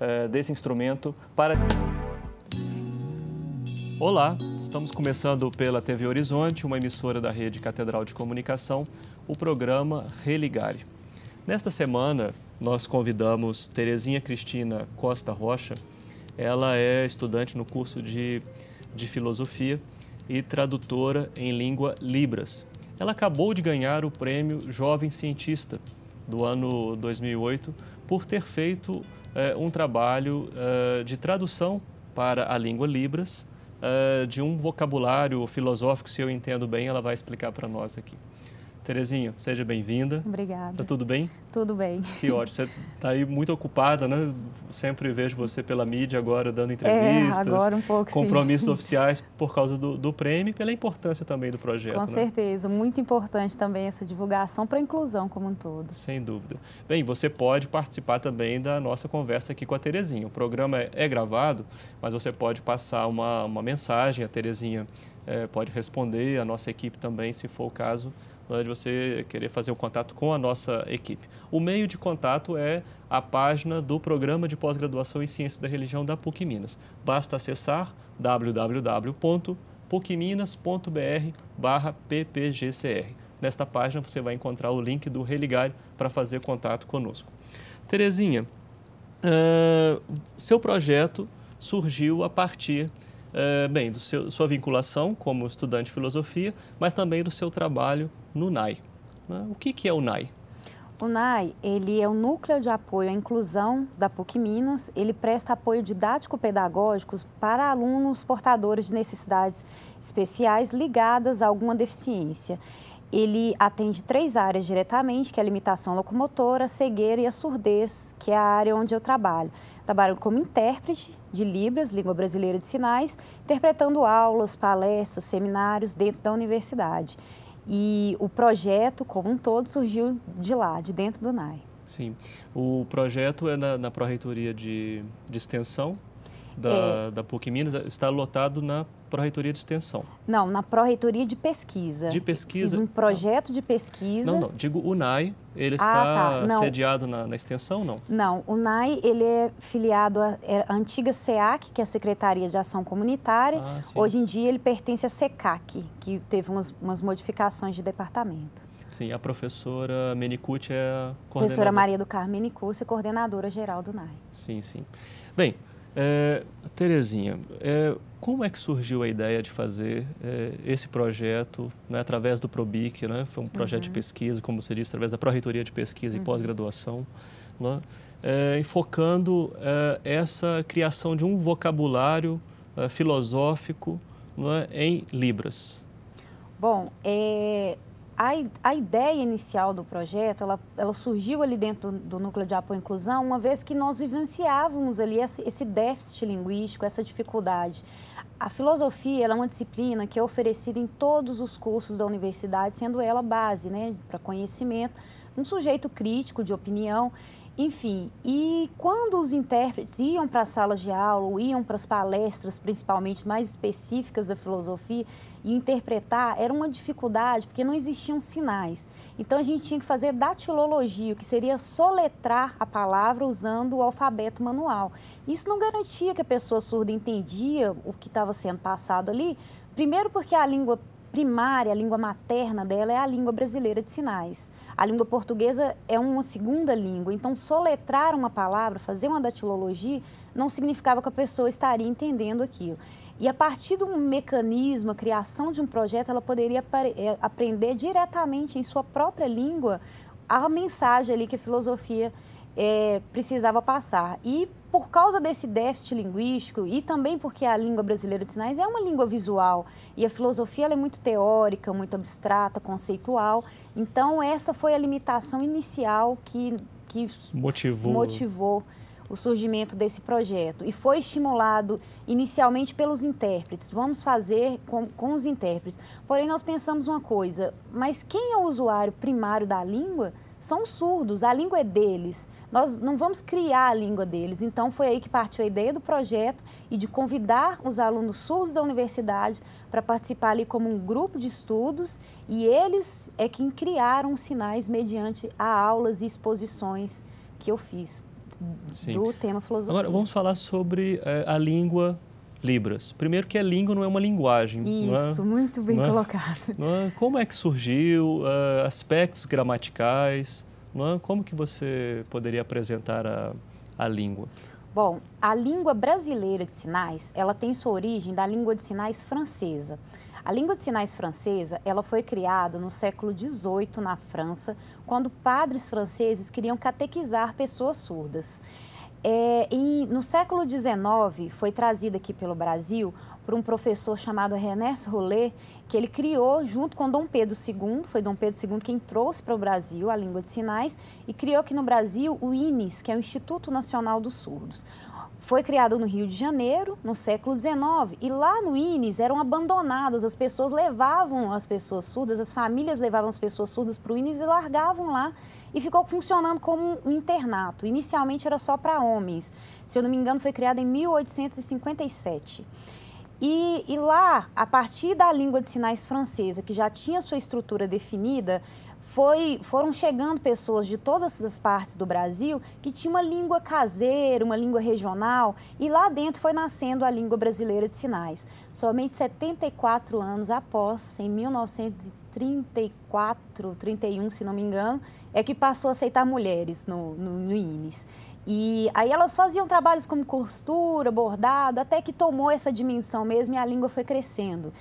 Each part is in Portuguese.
Eh, desse instrumento para. Olá, estamos começando pela TV Horizonte, uma emissora da rede Catedral de Comunicação, o programa Religare. Nesta semana, nós convidamos Terezinha Cristina Costa Rocha. Ela é estudante no curso de, de Filosofia e tradutora em língua Libras. Ela acabou de ganhar o prêmio Jovem Cientista do ano 2008 por ter feito eh, um trabalho eh, de tradução para a língua Libras, eh, de um vocabulário filosófico, se eu entendo bem, ela vai explicar para nós aqui. Terezinha, seja bem-vinda. Obrigada. Tá tudo bem? Tudo bem. Que ótimo. Você tá aí muito ocupada, né? Sempre vejo você pela mídia agora dando é, entrevistas. É, agora um pouco, Compromissos sim. oficiais por causa do, do prêmio e pela importância também do projeto. Com né? certeza. Muito importante também essa divulgação para a inclusão como um todo. Sem dúvida. Bem, você pode participar também da nossa conversa aqui com a Terezinha. O programa é, é gravado, mas você pode passar uma, uma mensagem. A Terezinha é, pode responder, a nossa equipe também, se for o caso na de você querer fazer o um contato com a nossa equipe. O meio de contato é a página do Programa de Pós-Graduação em Ciências da Religião da PUC Minas. Basta acessar www.pucminas.br barra ppgcr. Nesta página você vai encontrar o link do Religar para fazer contato conosco. Terezinha, uh, seu projeto surgiu a partir eh, bem, do seu, sua vinculação como estudante de filosofia, mas também do seu trabalho no NAI. Né? O que, que é o NAI? O NAI, ele é o núcleo de apoio à inclusão da PUC Minas. Ele presta apoio didático-pedagógicos para alunos portadores de necessidades especiais ligadas a alguma deficiência. Ele atende três áreas diretamente, que é a limitação locomotora, a cegueira e a surdez, que é a área onde eu trabalho. Trabalho como intérprete de Libras, Língua Brasileira de Sinais, interpretando aulas, palestras, seminários dentro da universidade. E o projeto, como um todo, surgiu de lá, de dentro do NAI. Sim. O projeto é na, na Pró-Reitoria de, de Extensão da, é. da PUC Minas está lotado na Pró-Reitoria de Extensão. Não, na Pró-Reitoria de Pesquisa. De pesquisa. Fiz um projeto de pesquisa. Não, não, digo Nai, ele ah, está tá. sediado na, na, extensão, não? Não, o Nai ele é filiado à, é, à antiga SEAC, que é a Secretaria de Ação Comunitária. Ah, Hoje em dia ele pertence à SECAC, que teve umas, umas modificações de departamento. Sim, a professora Menicucci é a coordenadora. Professora Maria do Carmo Menicucci, coordenadora geral do NAI. Sim, sim. Bem, é, Terezinha, é, como é que surgiu a ideia de fazer é, esse projeto né, através do ProBIC? Né? Foi um projeto uhum. de pesquisa, como você disse, através da Pró-Reitoria de Pesquisa uhum. e Pós-Graduação, né? é, enfocando é, essa criação de um vocabulário é, filosófico né, em Libras. Bom, é, a, a ideia inicial do projeto, ela, ela surgiu ali dentro do, do, Núcleo de Apoio à Inclusão, uma vez que nós vivenciávamos ali esse, esse déficit linguístico, essa dificuldade. A filosofia é uma disciplina que é oferecida em todos os cursos da universidade, sendo ela base né, para conhecimento, um sujeito crítico de opinião. Enfim, e quando os intérpretes iam para as salas de aula, iam para as palestras, principalmente mais específicas da filosofia, e interpretar era uma dificuldade, porque não existiam sinais. Então a gente tinha que fazer datilologia, que seria soletrar a palavra usando o alfabeto manual. Isso não garantia que a pessoa surda entendia o que estava sendo passado ali, primeiro porque a língua primária, a língua materna dela é a língua brasileira de sinais. A língua portuguesa é uma segunda língua, então soletrar uma palavra, fazer uma datilologia, não significava que a pessoa estaria entendendo aquilo. E a partir de um mecanismo, a criação de um projeto, ela poderia eh, aprender diretamente em sua própria língua a mensagem ali que a filosofia é, precisava passar. E por causa desse déficit linguístico e também porque a língua brasileira de sinais é uma língua visual e a filosofia é muito teórica, muito abstrata, conceitual, então essa foi a limitação inicial que, que motivou. motivou o surgimento desse projeto e foi estimulado inicialmente pelos intérpretes. Vamos fazer com, com os intérpretes. Porém, nós pensamos uma coisa, mas quem é o usuário primário da língua? são surdos, a língua é deles. Nós não vamos criar a língua deles. Então foi aí que partiu a ideia do projeto e de convidar os alunos surdos da universidade para participar ali como um grupo de estudos e eles é quem criaram os sinais mediante a aulas e exposições que eu fiz Sim. do tema filosofia. Agora vamos falar sobre é, a língua Libras. Primeiro que a língua não é uma linguagem. É? Isso, é? muito bem não é? colocado. É? Como é que surgiu, uh, aspectos gramaticais, é? como que você poderia apresentar a, a língua? Bom, a língua brasileira de sinais, ela tem sua origem da língua de sinais francesa. A língua de sinais francesa, ela foi criada no século XVIII na França, quando padres franceses queriam catequizar pessoas surdas. É, e no século XIX foi trazida aqui pelo Brasil por um professor chamado René Roulet, que ele criou junto com Dom Pedro II, foi Dom Pedro II quem trouxe para o Brasil a língua de sinais e criou aqui no Brasil o INES, que é o Instituto Nacional dos Surdos foi criado no Rio de Janeiro, no século XIX, e lá no INES eram abandonadas, as pessoas levavam as pessoas surdas, as famílias levavam as pessoas surdas para o INES e largavam lá, e ficou funcionando como um internato. Inicialmente era só para homens, se eu não me engano foi criado em 1857. E, e lá, a partir da língua de sinais francesa, que já tinha sua estrutura definida, foi, foram chegando pessoas de todas as partes do Brasil que tinham uma língua caseira, uma língua regional, e lá dentro foi nascendo a língua brasileira de sinais. Somente 74 anos após, em 1934, 31, se não me engano, é que passou a aceitar mulheres no, no, no INES. E aí elas faziam trabalhos como costura, bordado, até que tomou essa dimensão mesmo e a língua foi crescendo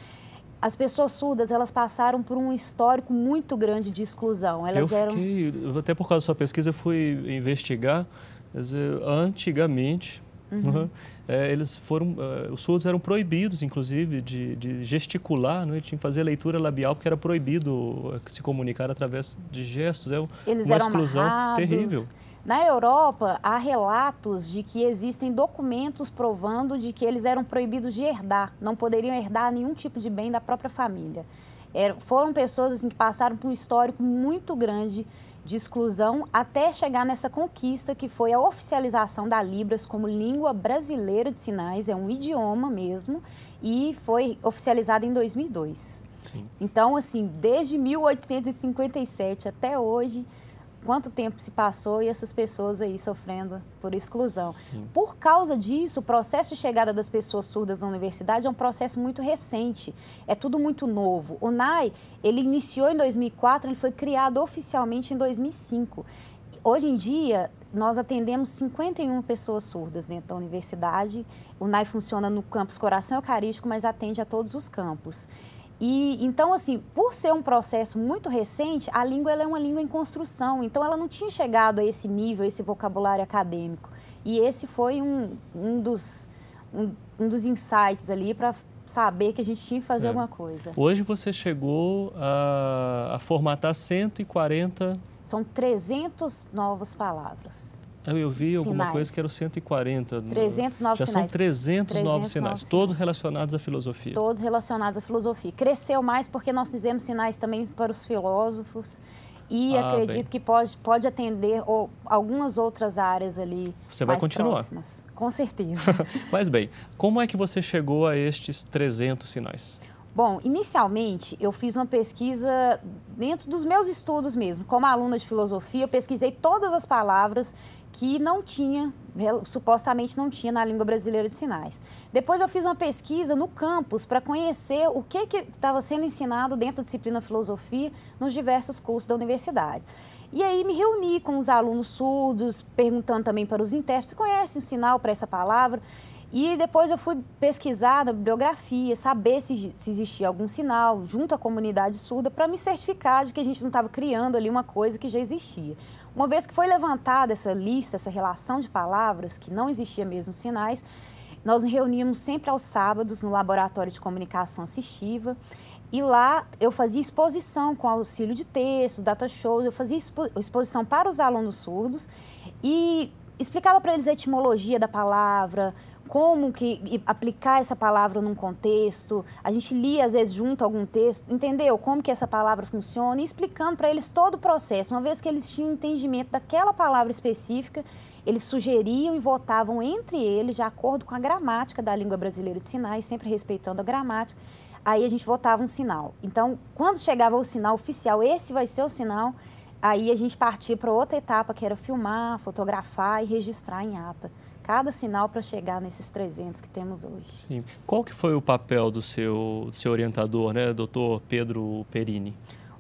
as pessoas surdas elas passaram por um histórico muito grande de exclusão. Elas eu eram... fiquei, até por causa da sua pesquisa, eu fui investigar. Dizer, antigamente, Uhum. Uhum. É, eles foram, uh, os surdos eram proibidos, inclusive, de, de gesticular, né? tinha que fazer leitura labial porque era proibido é, se comunicar através de gestos. É eles uma exclusão amarrados. terrível. Na Europa, há relatos de que existem documentos provando de que eles eram proibidos de herdar, não poderiam herdar nenhum tipo de bem da própria família. É, foram pessoas assim, que passaram por um histórico muito grande de exclusão até chegar nessa conquista que foi a oficialização da Libras como língua brasileira de sinais, é um idioma mesmo, e foi oficializada em 2002. Sim. Então, assim, desde 1857 até hoje, quanto tempo se passou e essas pessoas aí sofrendo por exclusão. Sim. Por causa disso, o processo de chegada das pessoas surdas na universidade é um processo muito recente, é tudo muito novo. O NAI, ele iniciou em 2004, ele foi criado oficialmente em 2005. Hoje em dia, nós atendemos 51 pessoas surdas dentro da universidade. O NAI funciona no campus Coração Eucarístico, mas atende a todos os campos. E então, assim, por ser um processo muito recente, a língua é uma língua em construção, então ela não tinha chegado a esse nível, esse vocabulário acadêmico. E esse foi um, um, dos, um, um dos insights ali para saber que a gente tinha que fazer é. alguma coisa. Hoje você chegou a, a formatar 140... São 300 novas palavras. Eu vi sinais. alguma coisa que eram 140. 300 novos já sinais. Já são 300, 300 novos sinais, todos relacionados à filosofia. Todos relacionados à filosofia. Cresceu mais porque nós fizemos sinais também para os filósofos e ah, acredito bem. que pode, pode atender ou, algumas outras áreas ali. Você vai continuar. Próximas. Com certeza. Mas bem, como é que você chegou a estes 300 sinais? Bom, inicialmente eu fiz uma pesquisa dentro dos meus estudos mesmo. Como aluna de filosofia, eu pesquisei todas as palavras que não tinha, supostamente não tinha na língua brasileira de sinais. Depois eu fiz uma pesquisa no campus para conhecer o que estava sendo ensinado dentro da disciplina filosofia nos diversos cursos da universidade. E aí me reuni com os alunos surdos, perguntando também para os intérpretes, conhecem o sinal para essa palavra? E depois eu fui pesquisar na bibliografia, saber se, se existia algum sinal junto à comunidade surda para me certificar de que a gente não estava criando ali uma coisa que já existia. Uma vez que foi levantada essa lista, essa relação de palavras, que não existia mesmo sinais, nós nos reuníamos sempre aos sábados no Laboratório de Comunicação Assistiva e lá eu fazia exposição com auxílio de texto, data shows, eu fazia expo exposição para os alunos surdos e explicava para eles a etimologia da palavra, como que aplicar essa palavra num contexto. A gente lia às vezes junto algum texto, entendeu como que essa palavra funciona e explicando para eles todo o processo. Uma vez que eles tinham entendimento daquela palavra específica, eles sugeriam e votavam entre eles de acordo com a gramática da língua brasileira de sinais, sempre respeitando a gramática aí a gente votava um sinal. Então, quando chegava o sinal oficial, esse vai ser o sinal, aí a gente partia para outra etapa, que era filmar, fotografar e registrar em ata. Cada sinal para chegar nesses 300 que temos hoje. Sim. Qual que foi o papel do seu, seu orientador, né, doutor Pedro Perini?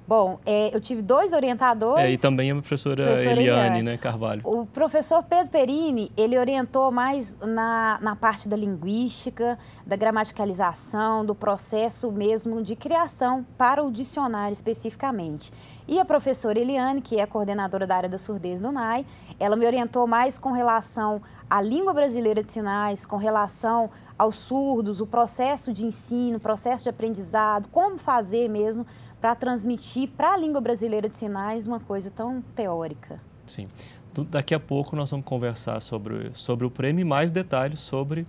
Bom, é, eu tive dois orientadores. É, e também a professora, professora Eliane, Eliane, né, Carvalho. O professor Pedro Perini, ele orientou mais na, na parte da linguística, da gramaticalização, do processo mesmo de criação para o dicionário especificamente. E a professora Eliane, que é coordenadora da área da surdez do NAI, ela me orientou mais com relação à língua brasileira de sinais, com relação aos surdos, o processo de ensino, o processo de aprendizado, como fazer mesmo para transmitir para a língua brasileira de sinais uma coisa tão teórica. Sim. Daqui a pouco nós vamos conversar sobre, sobre o prêmio e mais detalhes sobre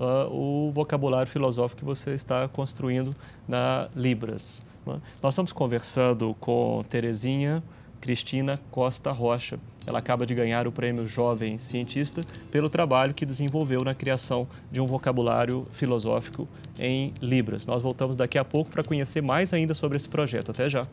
uh, o vocabulário filosófico que você está construindo na Libras. Né? Nós estamos conversando com Terezinha Cristina Costa Rocha. Ela acaba de ganhar o prêmio Jovem Cientista pelo trabalho que desenvolveu na criação de um vocabulário filosófico em Libras. Nós voltamos daqui a pouco para conhecer mais ainda sobre esse projeto. Até já!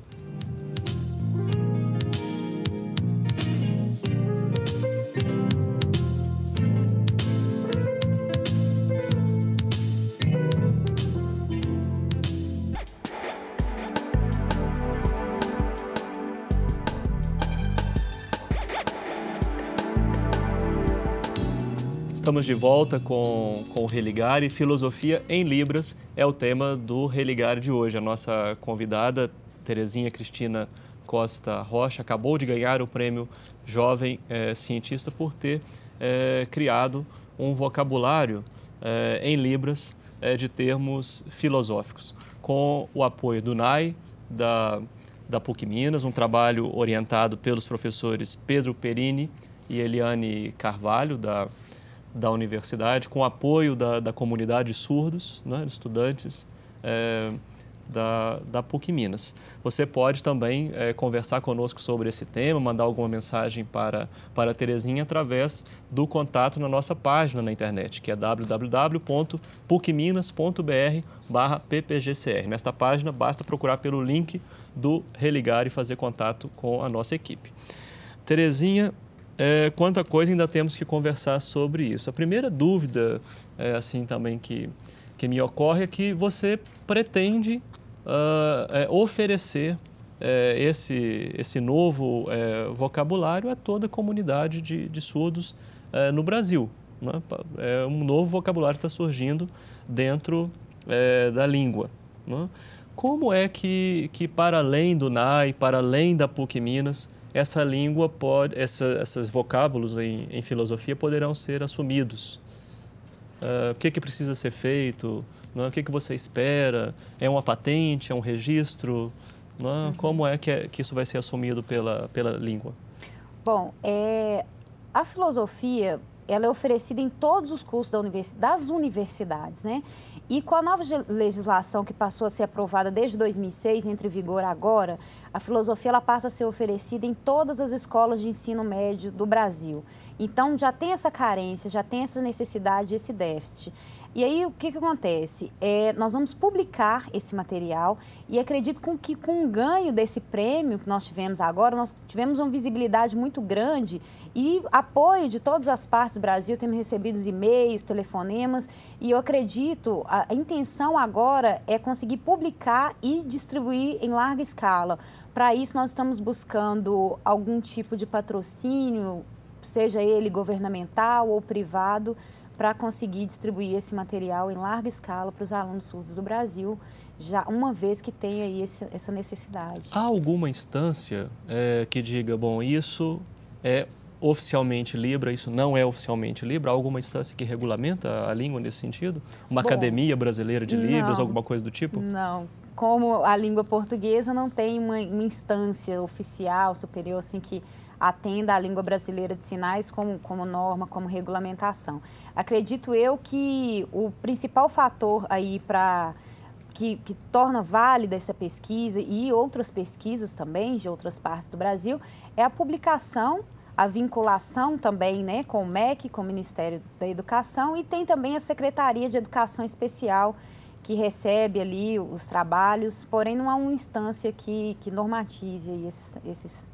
Estamos de volta com, com o Religar e Filosofia em Libras é o tema do Religar de hoje. A nossa convidada, Terezinha Cristina Costa Rocha, acabou de ganhar o prêmio Jovem é, Cientista por ter é, criado um vocabulário é, em Libras de termos filosóficos, com o apoio do NAI, da, da PUC Minas, um trabalho orientado pelos professores Pedro Perini e Eliane Carvalho, da da universidade, com apoio da, da comunidade de surdos, né, estudantes é, da, da PUC Minas. Você pode também é, conversar conosco sobre esse tema, mandar alguma mensagem para, para a Terezinha através do contato na nossa página na internet, que é www.pucminas.br ppgcr. Nesta página, basta procurar pelo link do Religar e fazer contato com a nossa equipe. Terezinha, é, eh, quanta coisa ainda temos que conversar sobre isso. A primeira dúvida, é, assim também que, que me ocorre, é que você pretende uh, oferecer esse, esse novo vocabulário a toda a comunidade de, de surdos no Brasil. Né? É um novo vocabulário que está surgindo dentro da língua. Né? Como é que, que, para além do NAI, para além da PUC Minas, essa língua pode, essa, esses vocábulos em, em, filosofia poderão ser assumidos. Uh, o que, que precisa ser feito? É? O que, que você espera? É uma patente? É um registro? É? Uhum. Como é que, é que, isso vai ser assumido pela, pela língua? Bom, é, a filosofia ela é oferecida em todos os cursos da das universidades, né? E com a nova legislação que passou a ser aprovada desde 2006, entre vigor agora, a filosofia ela passa a ser oferecida em todas as escolas de ensino médio do Brasil. Então já tem essa carência, já tem essa necessidade, esse déficit. E aí o que, que acontece? É, nós vamos publicar esse material e acredito com que com o ganho desse prêmio que nós tivemos agora, nós tivemos uma visibilidade muito grande e apoio de todas as partes do Brasil, temos recebido e-mails, telefonemas e eu acredito, a, a intenção agora é conseguir publicar e distribuir em larga escala. Para isso, nós estamos buscando algum tipo de patrocínio, seja ele governamental ou privado, para conseguir distribuir esse material em larga escala para os alunos surdos do Brasil, já uma vez que tem aí esse, essa necessidade. Há alguma instância é, que diga, bom, isso é oficialmente Libra, isso não é oficialmente Libra? Há alguma instância que regulamenta a língua nesse sentido? Uma bom, academia brasileira de Libras, não, alguma coisa do tipo? Não, como a língua portuguesa não tem uma, uma, instância oficial superior assim que atenda à língua brasileira de sinais como, como norma, como regulamentação. Acredito eu que o principal fator aí para que, que, torna válida essa pesquisa e outras pesquisas também de outras partes do Brasil é a publicação, a vinculação também né, com o MEC, com o Ministério da Educação e tem também a Secretaria de Educação Especial que recebe ali os trabalhos, porém não há uma instância que, que normatize esses, esses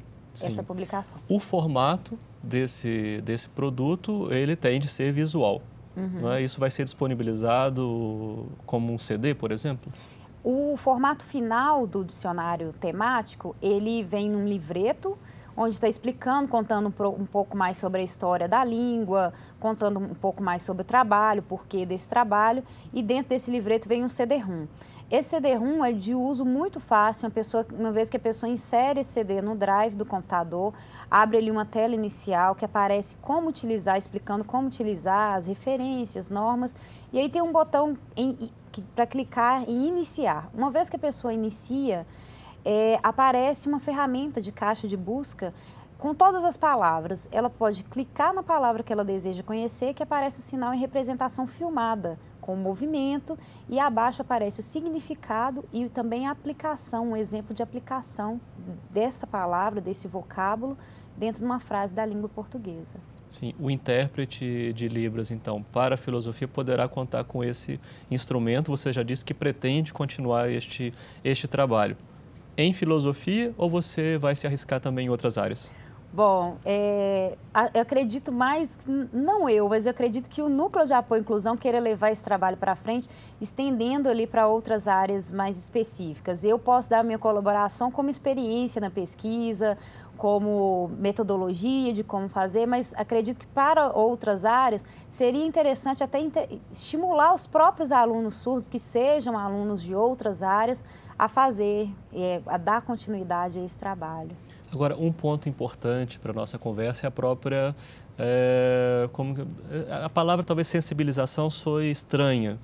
essa publicação. O formato desse, desse produto, ele tem de ser visual. Uhum. É? Isso vai ser disponibilizado como um CD, por exemplo? O formato final do dicionário temático, ele vem num livreto, onde está explicando, contando um pouco mais sobre a história da língua, contando um pouco mais sobre o trabalho, o porquê desse trabalho, e dentro desse livreto vem um CD-ROM. Esse CD-ROM é de uso muito fácil, uma, pessoa, uma vez que a pessoa insere esse CD no drive do computador, abre ali uma tela inicial que aparece como utilizar, explicando como utilizar as referências, normas, e aí tem um botão para clicar em iniciar. Uma vez que a pessoa inicia, é, aparece uma ferramenta de caixa de busca com todas as palavras, ela pode clicar na palavra que ela deseja conhecer, que aparece o sinal em representação filmada, com o movimento, e abaixo aparece o significado e também a aplicação, um exemplo de aplicação dessa palavra, desse vocábulo, dentro de uma frase da língua portuguesa. Sim, o intérprete de Libras, então, para a filosofia, poderá contar com esse instrumento. Você já disse que pretende continuar este, este trabalho. Em filosofia ou você vai se arriscar também em outras áreas? Bom, é, eu acredito mais, não eu, mas eu acredito que o Núcleo de Apoio à Inclusão queira levar esse trabalho para frente, estendendo ali para outras áreas mais específicas. Eu posso dar minha colaboração como experiência na pesquisa, como metodologia de como fazer, mas acredito que para outras áreas seria interessante até estimular os próprios alunos surdos, que sejam alunos de outras áreas, a fazer, é, a dar continuidade a esse trabalho. Agora, um ponto importante para a nossa conversa é a própria. É, como, eh, a palavra talvez sensibilização soe estranha,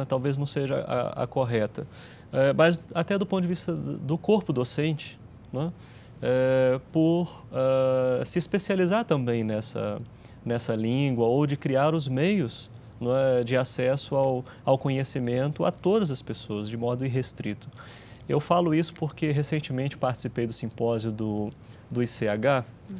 é? talvez não seja a, a correta. É, mas, até do ponto de vista do corpo docente, é, por se especializar também nessa, nessa língua ou de criar os meios é? de acesso ao, ao conhecimento a todas as pessoas, de modo irrestrito. Eu falo isso porque recentemente participei do simpósio do, do ICH uhum.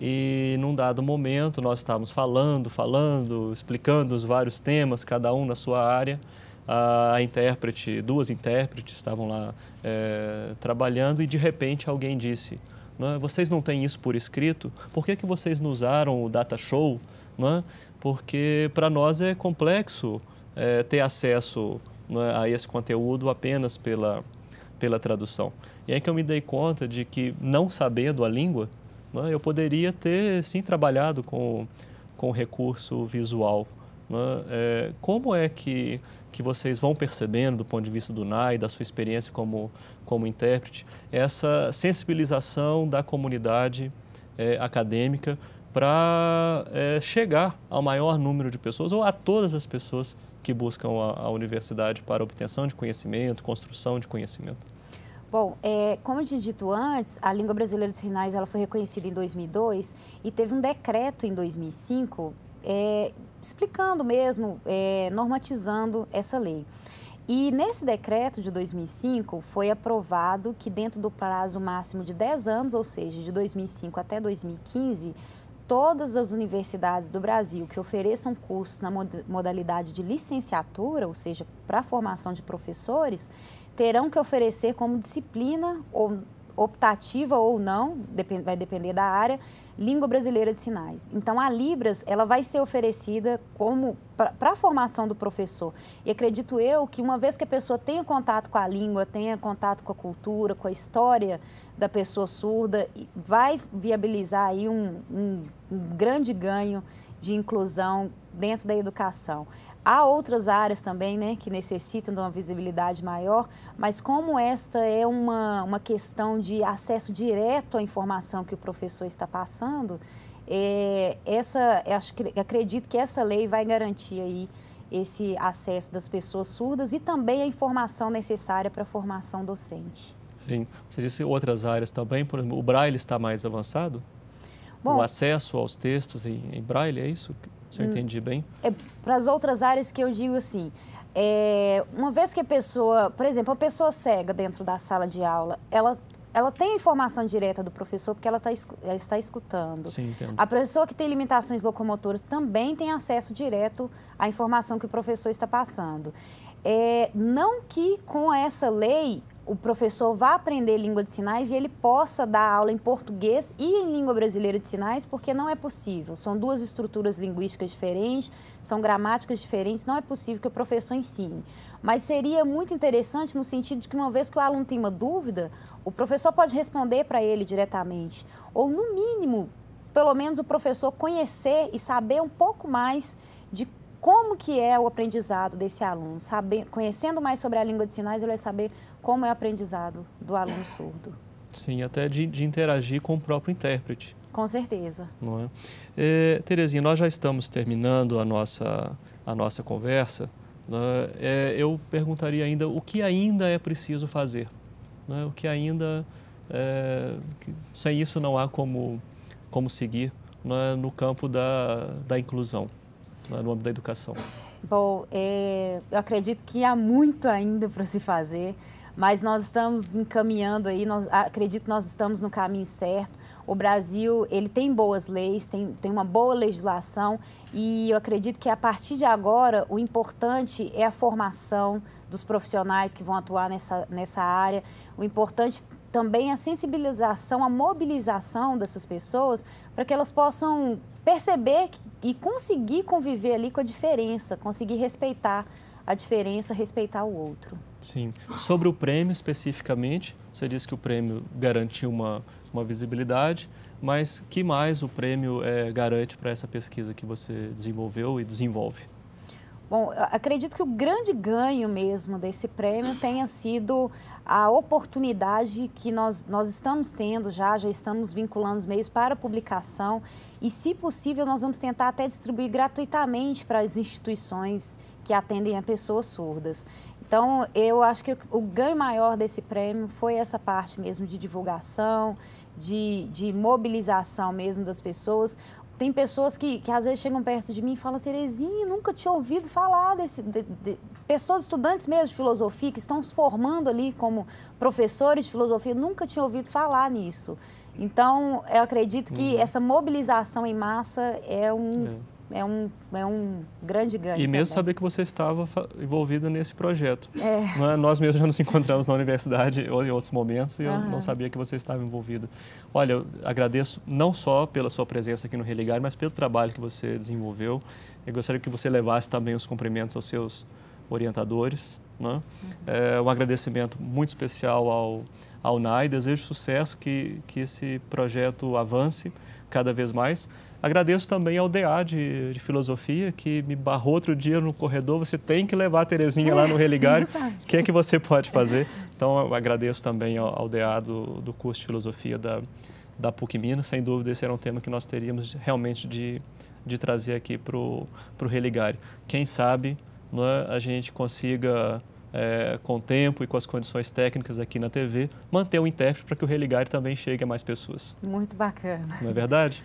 e, num dado momento, nós estávamos falando, falando, explicando os vários temas, cada um na sua área. A intérprete, duas intérpretes estavam lá é, trabalhando e, de repente, alguém disse: não é? Vocês não têm isso por escrito? Por que, que vocês não usaram o Data Show? Não é? Porque para nós é complexo é, ter acesso é, a esse conteúdo apenas pela, pela tradução. E é que eu me dei conta de que, não sabendo a língua, né, eu poderia ter sim trabalhado com, com recurso visual. Né. É, como é que, que vocês vão percebendo, do ponto de vista do NAI, da sua experiência como, como intérprete, essa sensibilização da comunidade é, acadêmica para é, chegar ao maior número de pessoas ou a todas as pessoas que buscam a, a universidade para obtenção de conhecimento, construção de conhecimento? Bom, é, como eu tinha dito antes, a língua brasileira de sinais ela foi reconhecida em 2002 e teve um decreto em 2005 é, explicando mesmo, é, normatizando essa lei. E nesse decreto de 2005 foi aprovado que dentro do prazo máximo de 10 anos, ou seja, de 2005 até 2015, todas as universidades do Brasil que ofereçam cursos na modalidade de licenciatura, ou seja, para a formação de professores, terão que oferecer como disciplina ou optativa ou não, depend, vai depender da área, língua brasileira de sinais. Então a Libras, ela vai ser oferecida como para a formação do professor. E acredito eu que uma vez que a pessoa tenha contato com a língua, tenha contato com a cultura, com a história da pessoa surda, vai viabilizar aí um, um, um grande ganho de inclusão dentro da educação. Há outras áreas também né, que necessitam de uma visibilidade maior, mas como esta é uma, uma questão de acesso direto à informação que o professor está passando, é, essa, acho que, acredito que essa lei vai garantir aí esse acesso das pessoas surdas e também a informação necessária para a formação docente. Sim, você disse outras áreas também, por exemplo, o Braille está mais avançado? Bom, o acesso aos textos em, em Braille, é isso? Se eu hum. entendi bem. É, para as outras áreas que eu digo assim, é, uma vez que a pessoa, por exemplo, a pessoa cega dentro da sala de aula, ela ela tem a informação direta do professor porque ela, tá, ela está escutando. Sim, entendo. A pessoa que tem limitações locomotoras também tem acesso direto à informação que o professor está passando. É, não que com essa lei o professor vá aprender língua de sinais e ele possa dar aula em português e em língua brasileira de sinais, porque não é possível. São duas estruturas linguísticas diferentes, são gramáticas diferentes, não é possível que o professor ensine. Mas seria muito interessante no sentido de que uma vez que o aluno tem uma dúvida, o professor pode responder para ele diretamente, ou no mínimo, pelo menos o professor conhecer e saber um pouco mais de como que é o aprendizado desse aluno, saber, conhecendo mais sobre a língua de sinais, ele vai saber como é o aprendizado do aluno surdo. Sim, até de, de interagir com o próprio intérprete. Com certeza. Não é? é Terezinha, nós já estamos terminando a nossa, a nossa conversa. Né? É? eu perguntaria ainda o que ainda é preciso fazer. Né? O que ainda. É, sem isso não há como, como seguir né, no campo da, da inclusão. Né, no âmbito da educação? Bom, é, eu acredito que há muito ainda para se fazer, mas nós estamos encaminhando aí, nós, acredito que nós estamos no caminho certo. O Brasil, ele tem boas leis, tem, tem uma boa legislação e eu acredito que a partir de agora o importante é a formação dos profissionais que vão atuar nessa, nessa área. O importante também a sensibilização, a mobilização dessas pessoas para que elas possam perceber e conseguir conviver ali com a diferença, conseguir respeitar a diferença, respeitar o outro. Sim. Sobre o prêmio especificamente, você disse que o prêmio garantiu uma, uma visibilidade, mas que mais o prêmio é, garante para essa pesquisa que você desenvolveu e desenvolve? Bom, acredito que o grande ganho mesmo desse prêmio tenha sido a oportunidade que nós, nós estamos tendo já, já estamos vinculando os meios para publicação e, se possível, nós vamos tentar até distribuir gratuitamente para as instituições que atendem a pessoas surdas. Então, eu acho que o ganho maior desse prêmio foi essa parte mesmo de divulgação, de, de mobilização mesmo das pessoas tem pessoas que, que às vezes chegam perto de mim e falam, Terezinha, nunca tinha ouvido falar desse. De, de... pessoas, estudantes mesmo de filosofia, que estão se formando ali como professores de filosofia, nunca tinha ouvido falar nisso. Então, eu acredito que uhum. essa mobilização em massa é um, é é um, é um grande ganho. E também. mesmo saber que você estava envolvida nesse projeto. É. é. Nós mesmos já nos encontramos na universidade ou em outros momentos e eu não sabia que você estava envolvida. Olha, eu agradeço não só pela sua presença aqui no Religar, mas pelo trabalho que você desenvolveu. Eu gostaria que você levasse também os cumprimentos aos seus orientadores. Né? Uhum. É, um agradecimento muito especial ao, ao NAI. Desejo sucesso, que, que esse projeto avance cada vez mais. Agradeço também ao DA de, de, filosofia, que me barrou outro dia no corredor. Você tem que levar a Terezinha lá no Religar. O que é que você pode fazer? Então, agradeço também ao, ao DA do, do curso de filosofia da, da PUC Minas. Sem dúvida, esse era um tema que nós teríamos realmente de, de trazer aqui para o Religário Quem sabe é, a gente consiga é, com o tempo e com as condições técnicas aqui na TV, manter o intérprete para que o Religare também chegue a mais pessoas. Muito bacana. Não é verdade?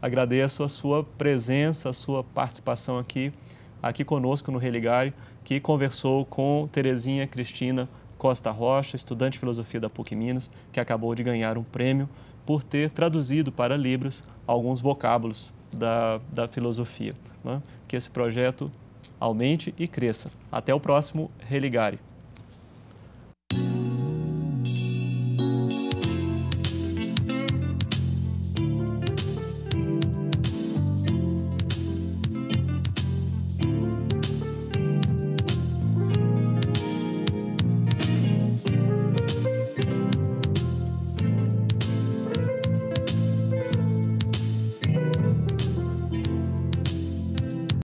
Agradeço a sua presença, a sua participação aqui, aqui conosco no Religare, que conversou com Terezinha Cristina Costa Rocha, estudante de filosofia da PUC Minas, que acabou de ganhar um prêmio por ter traduzido para Libras alguns vocábulos da, da filosofia. Né? Que esse projeto aumente e cresça. Até o próximo Religare.